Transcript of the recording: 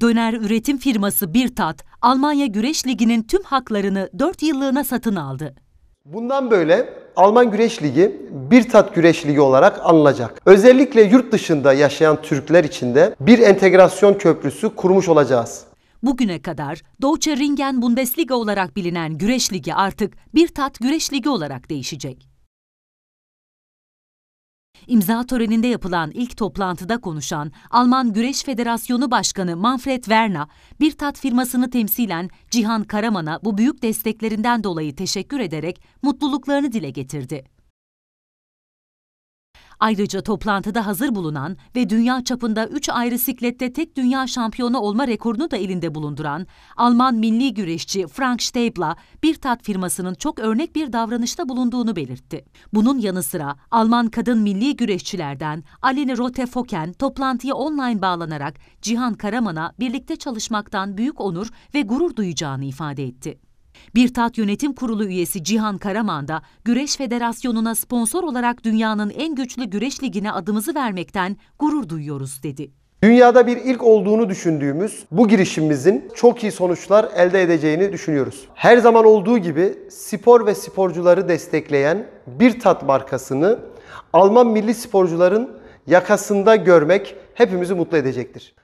Döner üretim firması Birtat, Almanya Güreş Ligi'nin tüm haklarını 4 yıllığına satın aldı. Bundan böyle Alman Güreş Ligi Birtat Güreş Ligi olarak anılacak. Özellikle yurt dışında yaşayan Türkler için de bir entegrasyon köprüsü kurmuş olacağız. Bugüne kadar Deutsche Ringen Bundesliga olarak bilinen Güreş Ligi artık Birtat Güreş Ligi olarak değişecek. İmza töreninde yapılan ilk toplantıda konuşan Alman Güreş Federasyonu Başkanı Manfred Werner, bir tat firmasını temsilen Cihan Karaman'a bu büyük desteklerinden dolayı teşekkür ederek mutluluklarını dile getirdi. Ayrıca toplantıda hazır bulunan ve dünya çapında 3 ayrı siklette tek dünya şampiyonu olma rekorunu da elinde bulunduran Alman milli güreşçi Frank Stabler, bir tat firmasının çok örnek bir davranışta bulunduğunu belirtti. Bunun yanı sıra Alman kadın milli güreşçilerden Aline Rote Foken toplantıya online bağlanarak Cihan Karaman'a birlikte çalışmaktan büyük onur ve gurur duyacağını ifade etti. Bir Tat Yönetim Kurulu üyesi Cihan Karaman da Güreş Federasyonu'na sponsor olarak dünyanın en güçlü güreş ligine adımızı vermekten gurur duyuyoruz dedi. Dünyada bir ilk olduğunu düşündüğümüz bu girişimimizin çok iyi sonuçlar elde edeceğini düşünüyoruz. Her zaman olduğu gibi spor ve sporcuları destekleyen bir tat markasını Alman milli sporcuların yakasında görmek hepimizi mutlu edecektir.